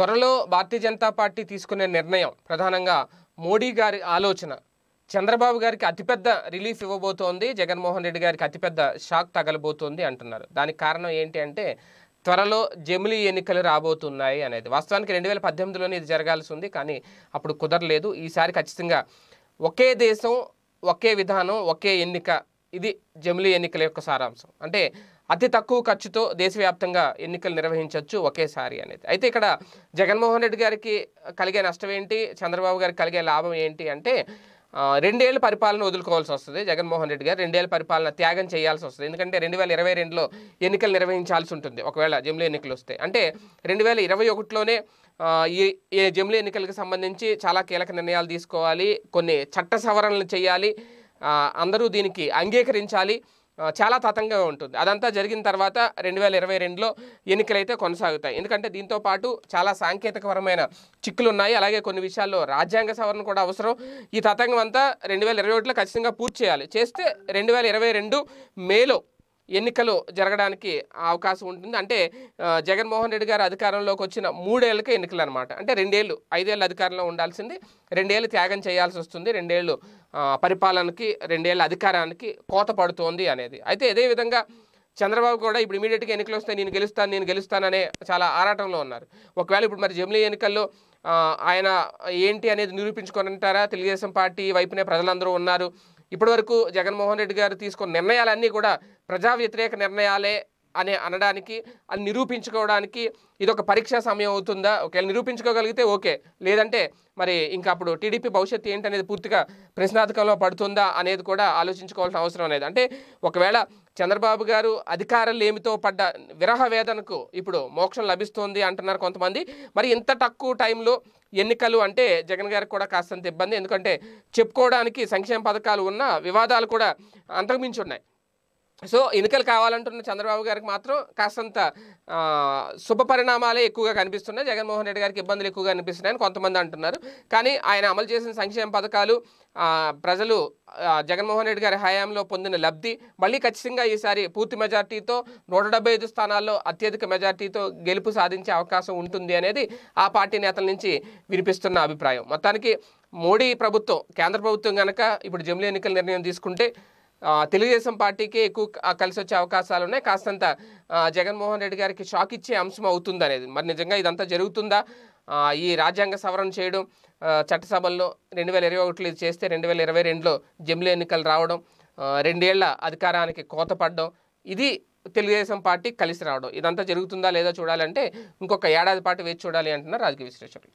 త్వరలో భారతీయ జనతా పార్టీ తీసుకునే నిర్ణయం ప్రధానంగా మోడీ గారి ఆలోచన చంద్రబాబు గారికి అతిపెద్ద రిలీఫ్ ఇవ్వబోతోంది జగన్మోహన్ రెడ్డి గారికి అతిపెద్ద షాక్ తగలబోతోంది అంటున్నారు దానికి కారణం ఏంటి అంటే త్వరలో జమిలీ ఎన్నికలు రాబోతున్నాయి అనేది వాస్తవానికి రెండు వేల పద్దెనిమిదిలోనే ఇది జరగాల్సి ఉంది కానీ అప్పుడు కుదరలేదు ఈసారి ఖచ్చితంగా ఒకే దేశం ఒకే విధానం ఒకే ఎన్నిక ఇది జమిలీ ఎన్నికల యొక్క సారాంశం అంటే అతి తక్కువ ఖర్చుతో దేశవ్యాప్తంగా ఎన్నికలు నిర్వహించవచ్చు ఒకేసారి అనేది అయితే ఇక్కడ జగన్మోహన్ రెడ్డి గారికి కలిగే నష్టం ఏంటి చంద్రబాబు గారికి కలిగే లాభం ఏంటి అంటే రెండేళ్ళ పరిపాలన వదులుకోవాల్సి వస్తుంది జగన్మోహన్ రెడ్డి గారు రెండేళ్ళ పరిపాలన త్యాగం చేయాల్సి వస్తుంది ఎందుకంటే రెండు వేల ఇరవై రెండులో ఎన్నికలు నిర్వహించాల్సి ఉంటుంది ఒకవేళ జమ్లీ ఎన్నికలు వస్తే అంటే రెండు వేల ఇరవై ఒకటిలోనే ఈ జమ్లీ ఎన్నికలకు సంబంధించి చాలా కీలక నిర్ణయాలు తీసుకోవాలి కొన్ని చట్ట సవరణలు చేయాలి అందరూ దీనికి అంగీకరించాలి చాలా తతంగా ఉంటుంది అదంతా జరిగిన తర్వాత రెండు వేల ఇరవై రెండులో ఎన్నికలైతే కొనసాగుతాయి ఎందుకంటే దీంతో పాటు చాలా సాంకేతికపరమైన చిక్కులు ఉన్నాయి అలాగే కొన్ని విషయాల్లో రాజ్యాంగ సవరణ కూడా అవసరం ఈ తతంగం అంతా రెండు వేల ఇరవై ఒకటిలో ఖచ్చితంగా పూర్తి చేయాలి చేస్తే రెండు వేల ఇరవై రెండు మేలో ఎన్నికలు జరగడానికి అవకాశం ఉంటుంది అంటే జగన్మోహన్ రెడ్డి గారు అధికారంలోకి వచ్చిన మూడేళ్ళకే ఎన్నికలు అనమాట అంటే రెండేళ్ళు ఐదేళ్ళు అధికారంలో ఉండాల్సింది రెండేళ్ళు త్యాగం చేయాల్సి వస్తుంది రెండేళ్ళు పరిపాలనకి రెండేళ్ళ అధికారానికి కోత పడుతోంది అనేది అయితే విధంగా చంద్రబాబు కూడా ఇప్పుడు ఇమీడియట్గా ఎన్నికలు వస్తాయి నేను గెలుస్తాను నేను గెలుస్తాననే చాలా ఆరాటంలో ఉన్నారు ఒకవేళ ఇప్పుడు మరి జమిలీ ఎన్నికల్లో ఆయన ఏంటి అనేది నిరూపించుకుంటారా తెలుగుదేశం పార్టీ వైపునే ప్రజలందరూ ఉన్నారు ఇప్పటివరకు జగన్మోహన్ రెడ్డి గారు తీసుకున్న నిర్ణయాలన్నీ కూడా ప్రజా వ్యతిరేక నిర్ణయాలే అని అనడానికి అది నిరూపించుకోవడానికి ఇది ఒక పరీక్షా సమయం అవుతుందా ఒకవేళ నిరూపించుకోగలిగితే ఓకే లేదంటే మరి ఇంకా అప్పుడు టీడీపీ భవిష్యత్తు ఏంటనేది పూర్తిగా ప్రశ్నార్థకంలో పడుతుందా అనేది కూడా ఆలోచించుకోవాల్సిన అవసరం అనేది అంటే ఒకవేళ చంద్రబాబు గారు అధికారులు ఏమితో పడ్డ విరహ వేదనకు ఇప్పుడు మోక్షం లభిస్తుంది అంటున్నారు కొంతమంది మరి ఇంత తక్కువ టైంలో ఎన్నికలు అంటే జగన్ గారికి కూడా కాస్తంత ఇబ్బంది ఎందుకంటే చెప్పుకోవడానికి సంక్షేమ పథకాలు ఉన్న వివాదాలు కూడా అంతకుమించి ఉన్నాయి సో ఎన్నికలు కావాలంటున్న చంద్రబాబు గారికి మాత్రం కాస్తంత శుభ పరిణామాలే ఎక్కువగా కనిపిస్తున్నాయి జగన్మోహన్ రెడ్డి గారికి ఇబ్బందులు ఎక్కువగా కనిపిస్తున్నాయని కొంతమంది అంటున్నారు కానీ ఆయన అమలు చేసిన సంక్షేమ పథకాలు ప్రజలు జగన్మోహన్ రెడ్డి గారి హయాంలో పొందిన లబ్ధి మళ్ళీ ఖచ్చితంగా ఈసారి పూర్తి మెజార్టీతో నూట డెబ్బై ఐదు స్థానాల్లో అత్యధిక మెజార్టీతో గెలుపు సాధించే అవకాశం ఉంటుంది అనేది ఆ పార్టీ నేతల నుంచి వినిపిస్తున్న అభిప్రాయం మొత్తానికి మోడీ ప్రభుత్వం కేంద్ర ప్రభుత్వం కనుక ఇప్పుడు జమిలీ ఎన్నికల నిర్ణయం తీసుకుంటే తెలుగుదేశం పార్టీకే ఎక్కువ కలిసి వచ్చే అవకాశాలు ఉన్నాయి కాస్తంత జగన్మోహన్ రెడ్డి గారికి షాక్ ఇచ్చే అంశం అవుతుంది అనేది మరి నిజంగా ఇదంతా జరుగుతుందా ఈ రాజ్యాంగ సవరణ చేయడం చట్టసభల్లో రెండు వేల ఇరవై ఒకటిలో చేస్తే రెండు వేల ఇరవై రెండులో జమిలీ ఎన్నికలు రావడం రెండేళ్ల అధికారానికి కోత పడడం ఇది తెలుగుదేశం పార్టీ కలిసి రావడం ఇదంతా జరుగుతుందా లేదా చూడాలంటే ఇంకొక ఏడాది పాటు వేచి చూడాలి అంటున్నారు రాజకీయ విశ్లేషకులు